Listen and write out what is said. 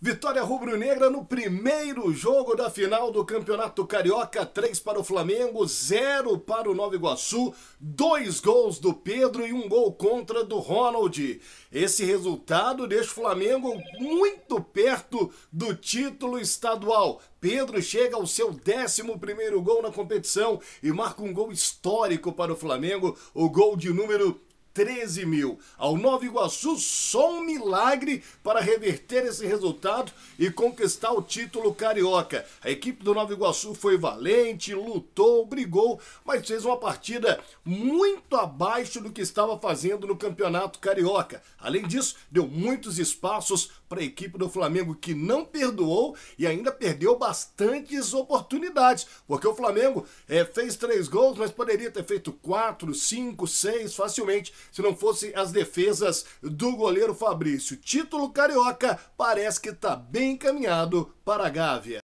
Vitória rubro-negra no primeiro jogo da final do Campeonato Carioca, 3 para o Flamengo, 0 para o Nova Iguaçu, dois gols do Pedro e um gol contra do Ronald. Esse resultado deixa o Flamengo muito perto do título estadual. Pedro chega ao seu 11 primeiro gol na competição e marca um gol histórico para o Flamengo, o gol de número 13 mil. Ao Nova Iguaçu, só um milagre para reverter esse resultado e conquistar o título carioca. A equipe do Nova Iguaçu foi valente, lutou, brigou, mas fez uma partida muito abaixo do que estava fazendo no campeonato carioca. Além disso, deu muitos espaços para a equipe do Flamengo que não perdoou e ainda perdeu bastantes oportunidades, porque o Flamengo é, fez três gols, mas poderia ter feito quatro, cinco, seis facilmente se não fosse as defesas do goleiro Fabrício. Título carioca parece que está bem encaminhado para a Gávea.